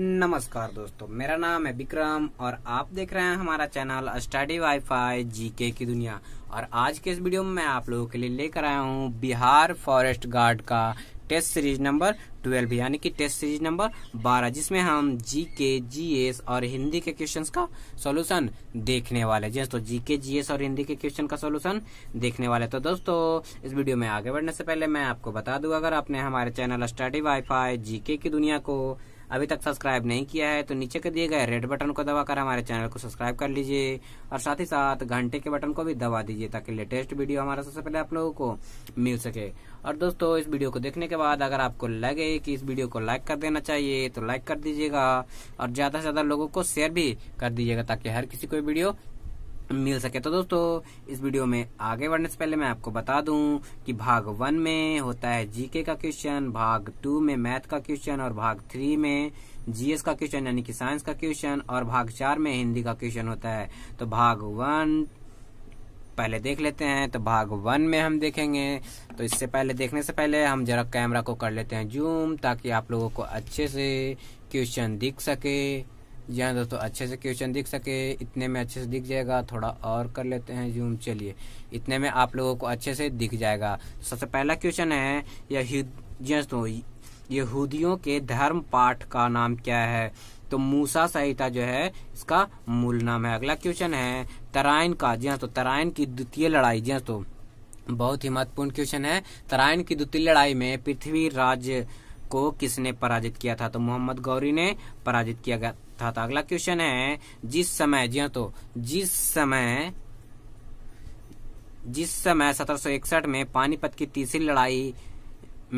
नमस्कार दोस्तों मेरा नाम है विक्रम और आप देख रहे हैं हमारा चैनल स्टडी वाईफाई जीके की दुनिया और आज के इस वीडियो में मैं आप लोगों के लिए लेकर आया हूँ बिहार फॉरेस्ट गार्ड का टेस्ट सीरीज नंबर ट्वेल्व यानी कि टेस्ट सीरीज नंबर बारह जिसमें हम जीके जीएस और हिंदी के क्वेश्चन का सोल्यूशन देखने वाले जी तो जीके जीएस और हिंदी के क्वेश्चन का सोल्यूशन देखने वाले तो दोस्तों इस वीडियो में आगे बढ़ने से पहले मैं आपको बता दूंगा अगर आपने हमारे चैनल स्टडी वाई जीके की दुनिया को अभी तक सब्सक्राइब नहीं किया है तो नीचे के दिए गए रेड बटन को दबाकर हमारे चैनल को सब्सक्राइब कर लीजिए और साथ ही साथ घंटे के बटन को भी दबा दीजिए ताकि लेटेस्ट वीडियो हमारा सबसे पहले आप लोगों को मिल सके और दोस्तों इस वीडियो को देखने के बाद अगर आपको लगे कि इस वीडियो को लाइक कर देना चाहिए तो लाइक कर दीजिएगा और ज्यादा से ज्यादा लोगों को शेयर भी कर दीजिएगा ताकि हर किसी को वीडियो मिल सके तो दोस्तों इस वीडियो में आगे बढ़ने से पहले मैं आपको बता दूं कि भाग वन में होता है जीके का क्वेश्चन भाग टू में मैथ का क्वेश्चन और भाग थ्री में जीएस का क्वेश्चन यानी कि साइंस का क्वेश्चन और भाग चार में हिंदी का क्वेश्चन होता है तो भाग वन पहले देख लेते हैं तो भाग वन में हम देखेंगे तो इससे पहले देखने से पहले हम जरा कैमरा को कर लेते हैं जूम ताकि आप लोगों को अच्छे से क्वेश्चन दिख सके जी हाँ दोस्तों अच्छे से क्वेश्चन दिख सके इतने में अच्छे से दिख जाएगा थोड़ा और कर लेते हैं जूम चलिए इतने में आप लोगों को अच्छे से दिख जाएगा सबसे पहला क्वेश्चन है हाँ दोस्तों यहूदियों के धर्म पाठ का नाम क्या है तो मूसा संहिता जो है इसका मूल नाम है अगला क्वेश्चन है तराइन का जी हाँ तो तराइन की द्वितीय लड़ाई जी हाँ तो बहुत ही महत्वपूर्ण क्वेश्चन है तराइन की द्वितीय लड़ाई में पृथ्वी राज्य को किसने पराजित किया था तो मोहम्मद गौरी ने पराजित किया गया था तो अगला क्वेश्चन है जिस समय जी हाँ तो जिस समय जिस समय सत्रह में पानीपत की तीसरी लड़ाई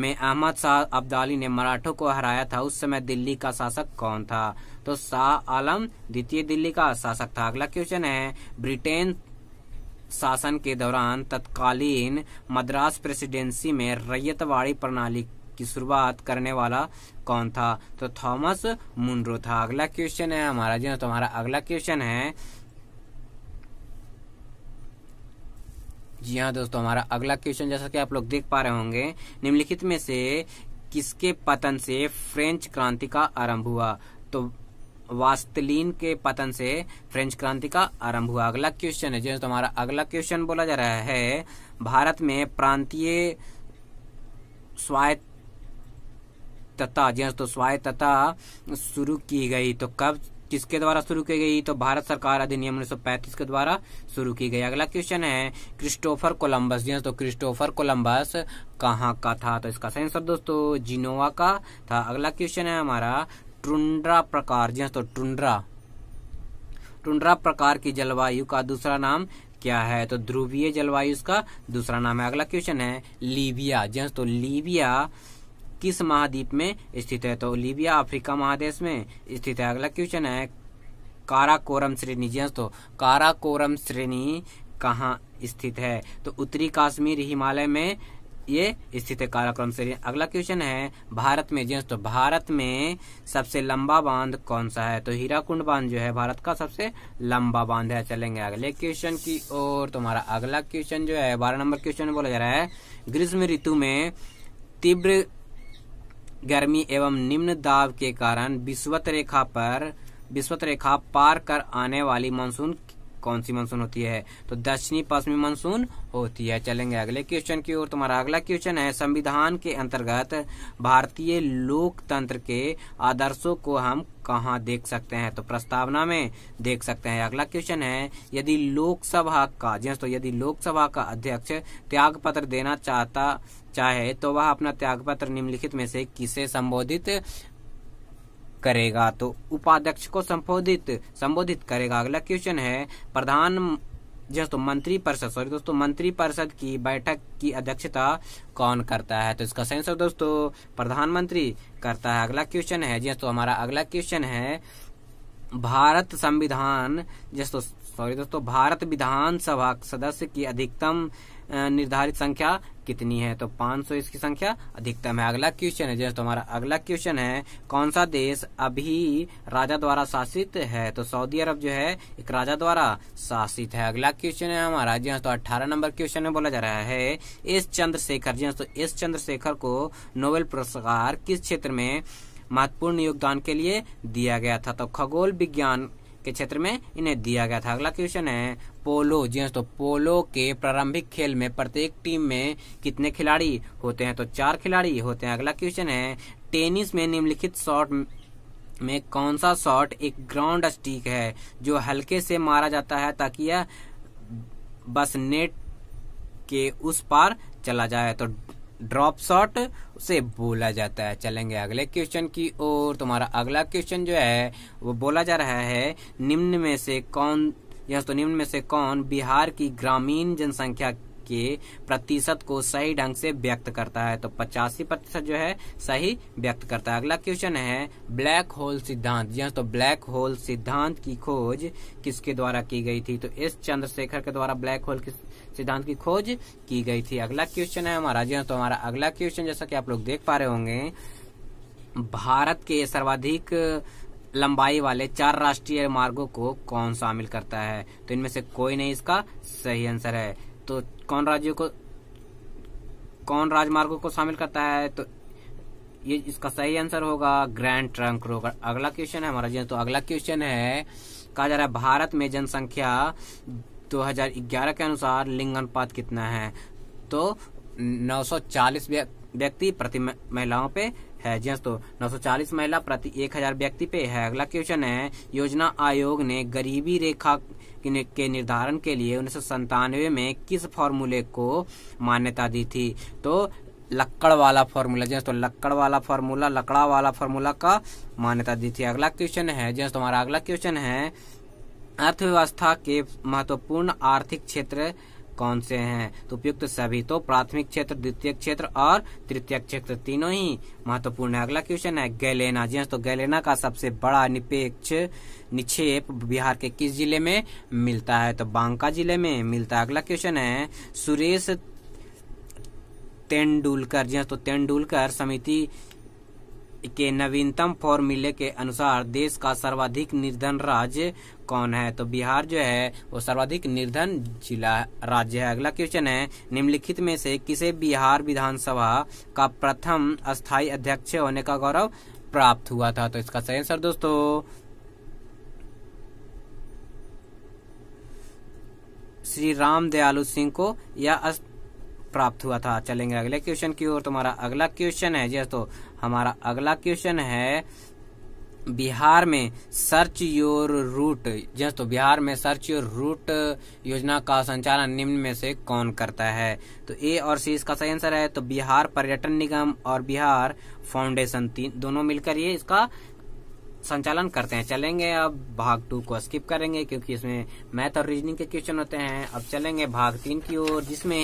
में अहमद शाह अब्दाली ने मराठों को हराया था उस समय दिल्ली का शासक कौन था तो शाह आलम द्वितीय दिल्ली का शासक था अगला क्वेश्चन है ब्रिटेन शासन के दौरान तत्कालीन मद्रास प्रेसिडेंसी में रैयतवाड़ी प्रणाली की शुरुआत करने वाला कौन था तो थॉमस मुंड्रो था अगला क्वेश्चन है हमारा जी हाँ, तो हमारा अगला क्वेश्चन है जी हाँ दोस्तों हमारा अगला क्वेश्चन जैसा कि आप लोग देख पा रहे होंगे निम्नलिखित में से किसके पतन से फ्रेंच क्रांति का आरंभ हुआ तो वास्तलिन के पतन से फ्रेंच क्रांति का आरंभ हुआ अगला क्वेश्चन है जो हाँ, तो हमारा अगला क्वेश्चन बोला जा रहा है भारत में प्रांतीय स्वायत्त तथा तो तथा शुरू की गई तो कब किसके द्वारा शुरू की गई तो भारत सरकार अधिनियम पैंतीस के द्वारा शुरू की गई अगला क्वेश्चन है क्रिस्टोफर कोलंबस जी तो क्रिस्टोफर कोलंबस कहाँ का था तो इसका सही आंसर दोस्तों जिनोवा का था अगला क्वेश्चन है हमारा टुंड्रा प्रकार जी तो टुंड्रा टुंड्रा प्रकार की जलवायु का दूसरा नाम क्या है तो ध्रुवीय जलवायु इसका दूसरा नाम है अगला क्वेश्चन है लीबिया जी तो लीबिया किस महाद्वीप में स्थित है तो लीबिया अफ्रीका महादेश में स्थित है अगला क्वेश्चन है काराकोरम श्रेणी जी तो काराकोरम श्रेणी कहाँ स्थित है तो उत्तरी काश्मीर हिमालय में ये स्थित है काराकोरम श्रेणी अगला क्वेश्चन है भारत में जी तो भारत में सबसे लंबा बांध कौन सा है तो हीराकुंड बांध जो है भारत का सबसे लंबा बांध है चलेंगे अगले क्वेश्चन की ओर तुम्हारा अगला क्वेश्चन जो है बारह नंबर क्वेश्चन बोला जा रहा है ग्रीष्म ऋतु में तीव्र गर्मी एवं निम्न दाब के कारण विश्वत रेखा पर विश्वत रेखा पार कर आने वाली मानसून कौन सी मानसून होती है तो दक्षिणी पश्चिमी मानसून होती है चलेंगे अगले क्वेश्चन की ओर तुम्हारा अगला क्वेश्चन है संविधान के अंतर्गत भारतीय लोकतंत्र के आदर्शों को हम कहा देख सकते हैं तो प्रस्तावना में देख सकते हैं अगला क्वेश्चन है यदि लोकसभा का जी हाँ, तो यदि लोकसभा का अध्यक्ष त्याग पत्र देना चाहता चाहे तो वह अपना त्याग पत्र निम्नलिखित में से किसे संबोधित करेगा तो उपाध्यक्ष को संबोधित संबोधित करेगा अगला क्वेश्चन है प्रधान तो मंत्री परिषद सॉरी दोस्तों मंत्री परिषद की बैठक की अध्यक्षता कौन करता है तो इसका सेंसर दोस्तों प्रधानमंत्री करता है अगला क्वेश्चन है जी तो हमारा अगला क्वेश्चन है भारत संविधान तो सॉरी दोस्तों भारत विधानसभा सदस्य की अधिकतम निर्धारित संख्या कितनी है तो 500 इसकी संख्या अधिकतम है अगला क्वेश्चन है जैसे तो हमारा अगला क्वेश्चन है कौन सा देश अभी राजा द्वारा शासित है तो सऊदी अरब जो है एक राजा द्वारा शासित है अगला क्वेश्चन है हमारा जी हाँ, तो 18 नंबर क्वेश्चन में बोला जा रहा है एस चंद्रशेखर जी हाँ, तो एस चंद्रशेखर को नोबेल पुरस्कार किस क्षेत्र में महत्वपूर्ण योगदान के लिए दिया गया था तो खगोल विज्ञान के क्षेत्र में इन्हें दिया गया था अगला क्वेश्चन है पोलो जी हाँ, दोस्तों पोलो के प्रारंभिक खेल में प्रत्येक टीम में कितने खिलाड़ी होते हैं तो चार खिलाड़ी होते हैं अगला क्वेश्चन है टेनिस में निम्नलिखित शॉट में कौन सा शॉट एक ग्राउंड स्टिक है जो हल्के से मारा जाता है ताकि यह बस नेट के उस पार चला जाए तो ड्रॉप शॉट उसे बोला जाता है चलेंगे अगले क्वेश्चन की ओर तुम्हारा अगला क्वेश्चन जो है वो बोला जा रहा है निम्न में से कौन यहाँ तो निम्न में से कौन बिहार की ग्रामीण जनसंख्या के प्रतिशत को सही ढंग से व्यक्त करता है तो पचासी प्रतिशत जो है सही व्यक्त करता है अगला क्वेश्चन है ब्लैक होल सिद्धांत जी तो ब्लैक होल सिद्धांत की खोज किसके द्वारा की गई थी तो एस चंद्रशेखर के द्वारा ब्लैक होल सिद्धांत की खोज की गई थी अगला क्वेश्चन है हमारा जी तो हमारा अगला क्वेश्चन जैसा कि आप लोग देख पा रहे होंगे भारत के सर्वाधिक लंबाई वाले चार राष्ट्रीय मार्गों को कौन शामिल करता है तो इनमें से कोई नहीं इसका सही आंसर है तो कौन राज्यों को कौन राजमार्गों को शामिल करता है तो ये इसका सही आंसर होगा ग्रैंड ट्रंक रोड अगला क्वेश्चन है हमारा जी तो अगला क्वेश्चन है कहा जा रहा है भारत में जनसंख्या 2011 के अनुसार लिंग अनुपात कितना है तो 940 व्यक्ति प्रति महिलाओं पे है जी दोस्तों नौ महिला प्रति एक हजार व्यक्ति पे है अगला क्वेश्चन है योजना आयोग ने गरीबी रेखा के निर्धारण के लिए उन्नीस में किस फॉर्मूले को मान्यता दी थी तो लक्कड़ वाला फॉर्मूला जी दोस्तों लक्कड़ वाला फॉर्मूला लकड़ा वाला फॉर्मूला का मान्यता दी थी अगला क्वेश्चन है जी दोस्तों हमारा अगला क्वेश्चन है अर्थव्यवस्था के महत्वपूर्ण आर्थिक क्षेत्र कौन से हैं तो उपयुक्त सभी तो प्राथमिक क्षेत्र द्वितीय क्षेत्र और तृतीय क्षेत्र तीनों ही महत्वपूर्ण है अगला क्वेश्चन है गैलेना जी हाँ, तो गैलेना का सबसे बड़ा निपेक्ष निक्षेप बिहार के किस जिले में मिलता है तो बांका जिले में मिलता है अगला क्वेश्चन है सुरेश तेंडुलकर जी हाँ, तो तेंडुलकर समिति के नवीनतम फॉर्मूले के अनुसार देश का सर्वाधिक निर्धन राज्य कौन है तो बिहार जो है वो सर्वाधिक निर्धन जिला राज्य है अगला क्वेश्चन है निम्नलिखित में से किसे बिहार विधानसभा का प्रथम स्थायी अध्यक्ष होने का गौरव प्राप्त हुआ था तो इसका सही आंसर दोस्तों श्री राम दयालु सिंह को यह प्राप्त हुआ था चलेंगे अगले क्वेश्चन की ओर तुम्हारा अगला क्वेश्चन है जी दोस्तों हमारा अगला क्वेश्चन है बिहार में सर्च योर रूट जस्ट तो बिहार में सर्च योर रूट योजना का संचालन निम्न में से कौन करता है तो ए और सी इसका सही आंसर है तो बिहार पर्यटन निगम और बिहार फाउंडेशन तीन दोनों मिलकर ये इसका संचालन करते हैं चलेंगे अब भाग टू को स्किप करेंगे क्योंकि इसमें मैथ और रीजनिंग के क्वेश्चन होते हैं अब चलेंगे भाग तीन की ओर जिसमें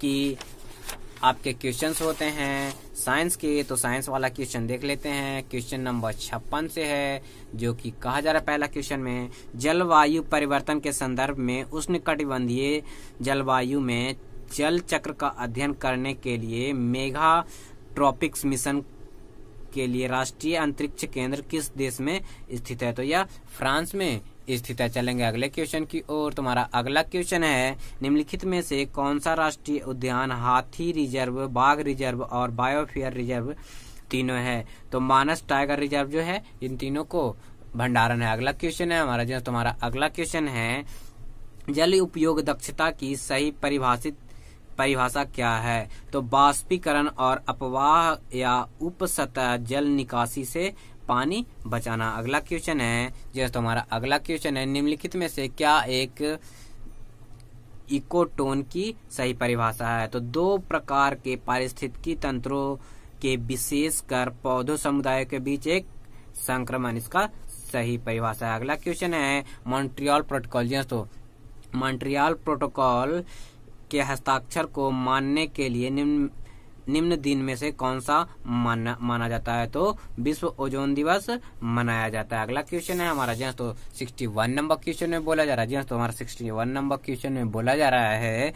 कि आपके क्वेश्चंस होते हैं साइंस के तो साइंस वाला क्वेश्चन देख लेते हैं क्वेश्चन नंबर छप्पन से है जो कि कहा जा रहा है पहला क्वेश्चन में जलवायु परिवर्तन के संदर्भ में उष्ण कटिबंधीय जलवायु में जल चक्र का अध्ययन करने के लिए मेघा ट्रॉपिक्स मिशन के लिए राष्ट्रीय अंतरिक्ष केंद्र किस देश में स्थित है तो यह फ्रांस में स्थित है चलेंगे अगले क्वेश्चन की ओर तुम्हारा अगला क्वेश्चन है निम्नलिखित में से कौन सा राष्ट्रीय उद्यान हाथी रिजर्व बाघ रिजर्व और बायोफियर रिजर्व तीनों है तो मानस टाइगर रिजर्व जो है इन तीनों को भंडारण है अगला क्वेश्चन है हमारा जो तुम्हारा अगला क्वेश्चन है जल उपयोग दक्षता की सही परिभाषित परिभाषा क्या है तो बाष्पीकरण और अपवाह या उपसतह जल निकासी से पानी बचाना अगला क्वेश्चन है जैसे हमारा अगला क्वेश्चन है निम्नलिखित में से क्या एक इकोटोन की सही परिभाषा है तो दो प्रकार के पारिस्थितिकी तंत्रों के विशेषकर पौधों समुदाय के बीच एक संक्रमण इसका सही परिभाषा है अगला क्वेश्चन है मॉन्ट्रियल प्रोटोकॉल जी तो मॉन्ट्रियल प्रोटोकॉल के हस्ताक्षर को मानने के लिए निम्न निम्न दिन में से कौन सा माना माना जाता है तो विश्व ओजोन दिवस मनाया जाता है अगला क्वेश्चन है हमारा जी हाँ, तो सिक्सटी वन नंबर क्वेश्चन में बोला जा रहा है जहाँ तो हमारा सिक्सटी वन नंबर क्वेश्चन में बोला जा रहा है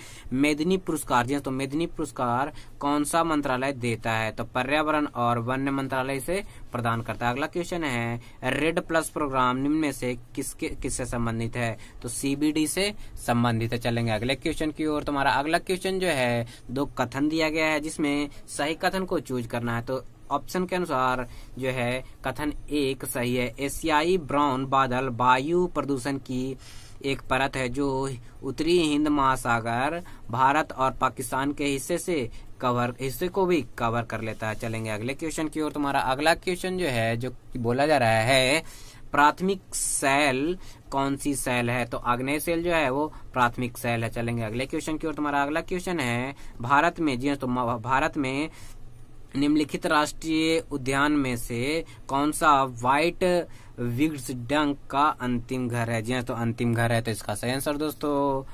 मेदिनी पुरस्कार जी हाँ, तो मेदिनी पुरस्कार कौन सा मंत्रालय देता है तो पर्यावरण और वन्य मंत्रालय से प्रदान करता है अगला क्वेश्चन है रेड प्लस प्रोग्राम निम्न में से किसके किससे संबंधित है तो सीबीडी से संबंधित है चलेंगे अगले क्वेश्चन की ओर तुम्हारा अगला क्वेश्चन जो है दो कथन दिया गया है जिसमें सही कथन को चूज करना है तो ऑप्शन के अनुसार जो है कथन एक सही है एशियाई ब्राउन बादल वायु प्रदूषण की एक परत है जो उत्तरी हिंद महासागर भारत और पाकिस्तान के हिस्से से कवर हिस्से को भी कवर कर लेता है चलेंगे अगले क्वेश्चन की ओर तुम्हारा अगला क्वेश्चन जो है जो बोला जा रहा है प्राथमिक सेल कौन सी सेल है तो आग्नेय सेल जो है वो प्राथमिक सेल है चलेंगे अगले क्वेश्चन की ओर तुम्हारा अगला क्वेश्चन है भारत में जी हाँ, तो भारत में निम्नलिखित राष्ट्रीय उद्यान में से कौन सा व्हाइट विग्स डंक का अंतिम घर है जी हाँ, तो अंतिम घर है तो इसका सही आंसर दोस्तों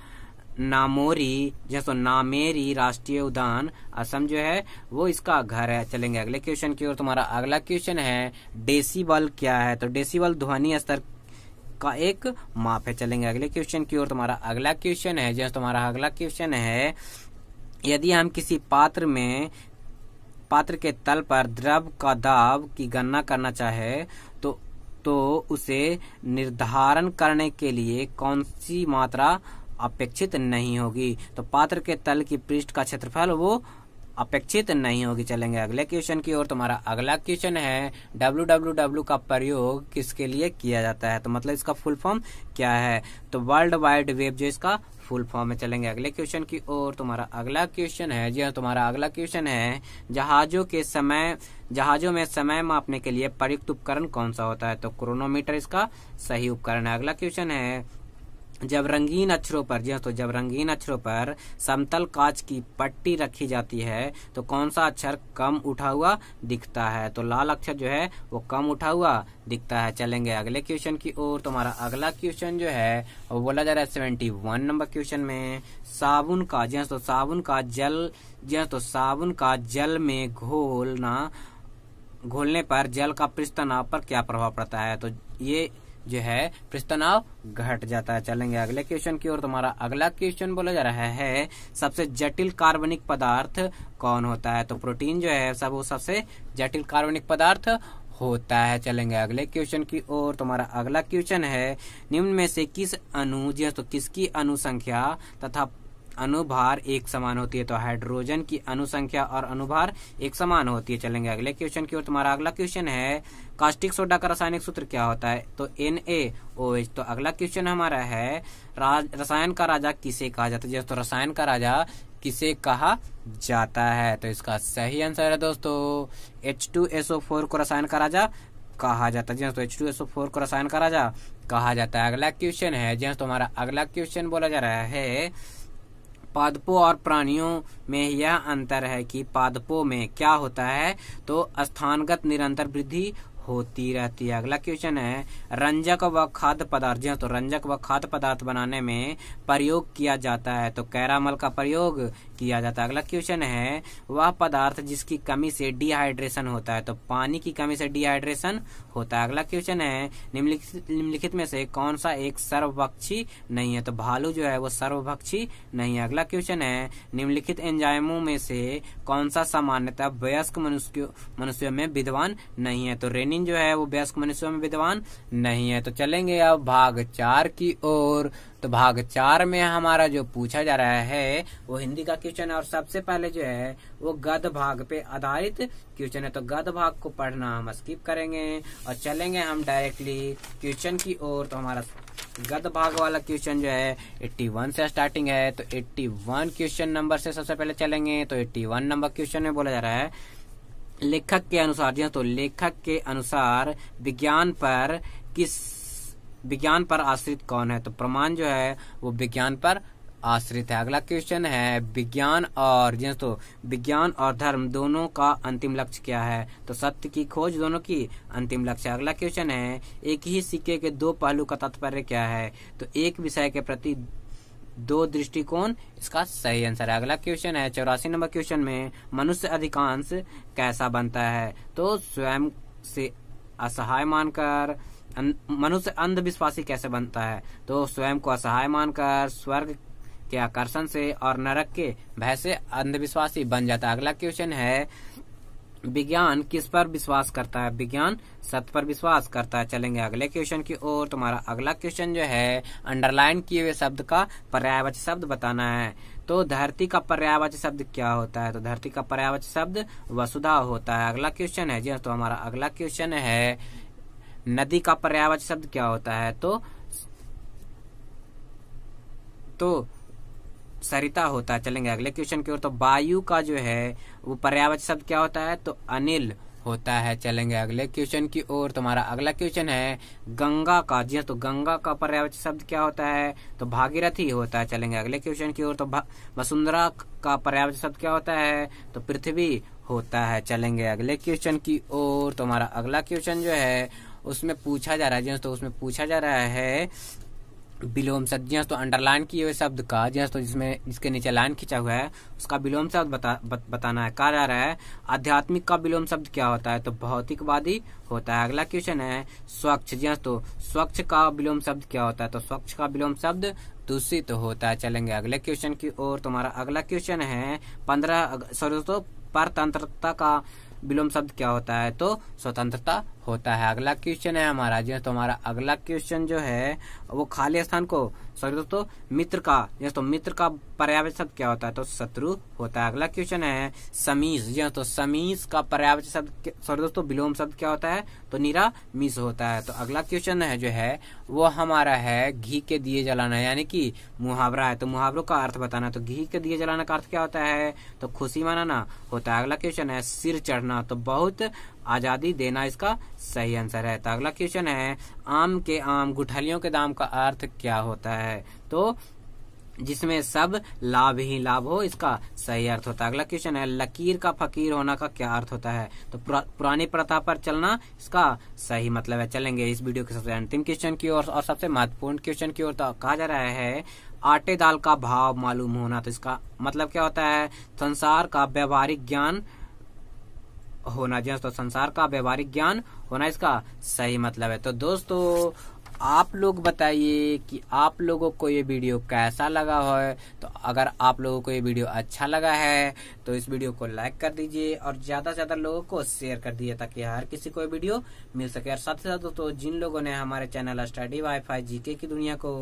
नामोरी जैसो हाँ, तो नामेरी राष्ट्रीय उद्यान असम जो है वो इसका घर है चलेंगे अगले क्वेश्चन की ओर तुम्हारा अगला क्वेश्चन है डेसीबल क्या है तो डेसीबल ध्वनि स्तर का एक माप है चलेंगे अगले क्वेश्चन की ओर तुम्हारा अगला क्वेश्चन है जैसे हाँ, तुम्हारा अगला क्वेश्चन है यदि हम किसी पात्र में पात्र के तल पर द्रव का दाब की गणना करना चाहे तो उसे निर्धारण करने के लिए कौन सी मात्रा अपेक्षित नहीं होगी तो पात्र के तल की पृष्ठ का क्षेत्रफल वो अपेक्षित नहीं होगी चलेंगे अगले क्वेश्चन की ओर तुम्हारा अगला क्वेश्चन है डब्ल्यू डब्ल्यू डब्ल्यू का प्रयोग किसके लिए किया जाता है तो मतलब इसका फुल फॉर्म क्या है तो वर्ल्ड वाइड वेब जो इसका फुल फॉर्म में चलेंगे अगले क्वेश्चन की ओर तुम्हारा अगला क्वेश्चन है जी हाँ, तुम्हारा अगला क्वेश्चन है जहाजों के समय जहाजों में समय मापने के लिए प्रयुक्त उपकरण कौन सा होता है तो क्रोनोमीटर इसका सही उपकरण है अगला क्वेश्चन है जब रंगीन अक्षरों पर जी हाँ, तो जब रंगीन अक्षरों पर समतल कांच की पट्टी रखी जाती है तो कौन सा अक्षर कम उठा हुआ दिखता है तो लाल अक्षर जो है वो कम उठा हुआ दिखता है चलेंगे अगले क्वेश्चन की ओर तो हमारा अगला क्वेश्चन जो है वो बोला जा रहा है सेवेंटी वन नंबर क्वेश्चन में साबुन का जी हाँ, तो साबुन का जल जी हाँ, तो साबुन का जल में घोलना घोलने पर जल का पृष्ठ तनाव पर क्या प्रभाव पड़ता है तो ये जो है तनाव घट जाता है चलेंगे अगले क्वेश्चन की ओर तुम्हारा अगला क्वेश्चन बोला जा रहा है सबसे जटिल कार्बनिक पदार्थ कौन होता है तो प्रोटीन जो है सब वो सबसे जटिल कार्बनिक पदार्थ होता है चलेंगे अगले क्वेश्चन की ओर तुम्हारा अगला क्वेश्चन है निम्न में से किस अनु तो किसकी अनुसंख्या तथा अनुभार एक समान होती है तो हाइड्रोजन की अनुसंख्या और अनुभार एक समान होती है चलेंगे अगले क्वेश्चन की ओर तुम्हारा अगला क्वेश्चन है कास्टिक सोडा का रासायनिक सूत्र क्या होता है तो एन ए ओ एच तो अगला क्वेश्चन हमारा है रसायन का राजा किसे कहा जाता है तो रसायन का राजा किसे कहा जाता है तो इसका सही आंसर है दोस्तों H two S O four को रसायन का राजा कहा जाता है जी H two S O four को रसायन का राजा कहा जाता है अगला क्वेश्चन है जी हाँ, तो हमारा अगला क्वेश्चन बोला जा रहा है पादपों और प्राणियों में यह अंतर है कि पादपों में क्या होता है तो स्थानगत निरंतर वृद्धि होती रहती है अगला क्वेश्चन है रंजक व खाद्य पदार्थ जी हाँ, तो रंजक व खाद्य पदार्थ बनाने में प्रयोग किया जाता है तो कैरामल का प्रयोग किया जाता है अगला क्वेश्चन है वह पदार्थ जिसकी कमी से डिहाइड्रेशन होता है तो पानी की कमी से डिहाइड्रेशन होता है अगला क्वेश्चन है निम्नलिखित में से कौन सा एक सर्वभक्षी नहीं है तो भालू जो है वो सर्वभक्षी नहीं है अगला क्वेश्चन है निम्नलिखित एंजाइमों में से कौन सा सामान्यतः वयस्क मनुष्य मनुष्यों में विद्वान नहीं है तो रेनिन जो है वो वयस्क मनुष्यों में विद्वान नहीं है तो चलेंगे अब भाग चार की ओर तो भाग चार में हमारा जो पूछा जा रहा है वो हिंदी का क्वेश्चन है और सबसे पहले जो है वो गद भाग पे आधारित क्वेश्चन है तो गद भाग को पढ़ना हम स्किप करेंगे और चलेंगे हम डायरेक्टली क्वेश्चन की ओर तो हमारा गद भाग वाला क्वेश्चन जो है 81 से स्टार्टिंग है तो 81 क्वेश्चन नंबर से सबसे पहले चलेंगे तो 81 नंबर क्वेश्चन में बोला जा रहा है लेखक के अनुसार जी हाँ, तो लेखक के अनुसार विज्ञान पर किस विज्ञान पर आश्रित कौन है तो प्रमाण जो है वो विज्ञान पर आश्रित है अगला क्वेश्चन है विज्ञान और जी तो विज्ञान और धर्म दोनों का अंतिम लक्ष्य क्या है तो सत्य की खोज दोनों की अंतिम लक्ष्य अगला क्वेश्चन है एक ही सिक्के के दो पहलू का तात्पर्य क्या है तो एक विषय के प्रति दो दृष्टिकोण इसका सही आंसर है अगला क्वेश्चन है चौरासी नंबर क्वेश्चन में मनुष्य अधिकांश कैसा बनता है तो स्वयं से असहाय मानकर मनुष्य अंधविश्वासी कैसे बनता है तो स्वयं को असहाय मानकर स्वर्ग के आकर्षण से और नरक के भय से अंधविश्वासी बन जाता है अगला क्वेश्चन है विज्ञान किस पर विश्वास करता है विज्ञान सत पर विश्वास करता है चलेंगे अगले क्वेश्चन की ओर तुम्हारा अगला क्वेश्चन जो है अंडरलाइन किए हुए शब्द का पर्यायवाची शब्द बताना है तो धरती का पर्यायवाची शब्द क्या होता है तो धरती का पर्यायवाची शब्द वसुधा होता है अगला क्वेश्चन है जी हाँ, तो हमारा अगला क्वेश्चन है नदी का पर्यावरण शब्द क्या होता है तो तो सरिता होता है चलेंगे अगले क्वेश्चन की ओर तो वायु का जो है वो पर्यावाची शब्द क्या होता है तो अनिल होता है चलेंगे अगले क्वेश्चन की ओर तुम्हारा अगला क्वेश्चन है गंगा का जी हाँ, तो गंगा का पर्यावाची शब्द क्या होता है तो भागीरथी होता है चलेंगे अगले क्वेश्चन की ओर तो वसुंधरा का पर्यावाची शब्द क्या होता है तो पृथ्वी होता है चलेंगे अगले क्वेश्चन की ओर तुम्हारा अगला क्वेश्चन जो है उसमें पूछा जा रहा है तो उसमें पूछा जा रहा है विलोम शब्द जी तो अंडरलाइन किए हुए शब्द का जी तो जिसमें जिसके नीचे लाइन खींचा हुआ है उसका विलोम शब्द बता, बत, बताना है कहा जा रहा है आध्यात्मिक का विलोम शब्द क्या होता है तो भौतिकवादी होता है अगला क्वेश्चन है स्वच्छ जी तो स्वच्छ का विलोम शब्द क्या होता है तो स्वच्छ का विलोम शब्द दूषित तो होता है चलेंगे अगले क्वेश्चन की ओर तुम्हारा अगला क्वेश्चन है पंद्रह सॉरी दोस्तों परतंत्रता का विलोम शब्द क्या होता है तो स्वतंत्रता होता है अगला क्वेश्चन है हमारा जैसे हाँ, तो हमारा अगला क्वेश्चन जो है वो खाली स्थान को सॉरी दोस्तों मित्र का जैसे हाँ, तो मित्र का पर्यावेक्षक क्या होता है तो शत्रु होता है अगला क्वेश्चन है समीस जी हाँ, तो समीस का पर्यावेक्षक शब्द सॉरी दोस्तों विलोम शब्द क्या होता है तो निरामिस होता है तो अगला क्वेश्चन है जो है वो हमारा है घी के दिए जलाना यानी कि मुहावरा है तो मुहावरों का अर्थ बताना तो घी के दिए जलाना का अर्थ क्या होता है तो खुशी मनाना होता है अगला क्वेश्चन है सिर चढ़ना तो बहुत आजादी देना इसका सही आंसर है तो अगला क्वेश्चन है आम के आम गुठलियों के दाम का अर्थ क्या होता है तो जिसमें सब लाभ ही लाभ हो इसका सही अर्थ होता है अगला क्वेश्चन है लकीर का फकीर होना का क्या अर्थ होता है तो पुरा, पुरानी प्रथा पर चलना इसका सही मतलब है चलेंगे इस वीडियो के सबसे अंतिम क्वेश्चन की ओर और सबसे महत्वपूर्ण क्वेश्चन की ओर तो कहा जा रहा है आटे दाल का भाव मालूम होना तो इसका मतलब क्या होता है संसार का व्यवहारिक ज्ञान होना जो तो संसार का व्यवहारिक ज्ञान होना इसका सही मतलब है तो दोस्तों आप लोग बताइए कि आप लोगों को ये वीडियो कैसा लगा है तो अगर आप लोगों को ये वीडियो अच्छा लगा है तो इस वीडियो को लाइक कर दीजिए और ज़्यादा से ज़्यादा लोगों को शेयर कर दीजिए ताकि हर किसी को ये वीडियो मिल सके और साथ ही साथ दोस्तों जिन लोगों ने हमारे चैनल स्टडी वाईफाई जीके की दुनिया को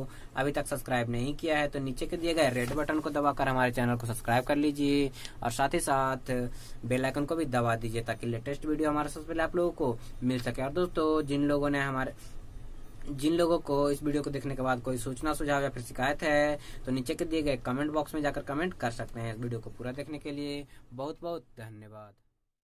अभी तक सब्सक्राइब नहीं किया है तो नीचे के दिए गए रेड बटन को दबाकर हमारे चैनल को सब्सक्राइब कर लीजिए और साथ ही साथ बेलाइकन को भी दबा दीजिए ताकि लेटेस्ट वीडियो हमारे सबसे पहले आप लोगों को मिल सके और दोस्तों जिन लोगों ने हमारे जिन लोगों को इस वीडियो को देखने के बाद कोई सूचना सुझाव या फिर शिकायत है तो नीचे के दिए गए कमेंट बॉक्स में जाकर कमेंट कर सकते हैं इस वीडियो को पूरा देखने के लिए बहुत बहुत धन्यवाद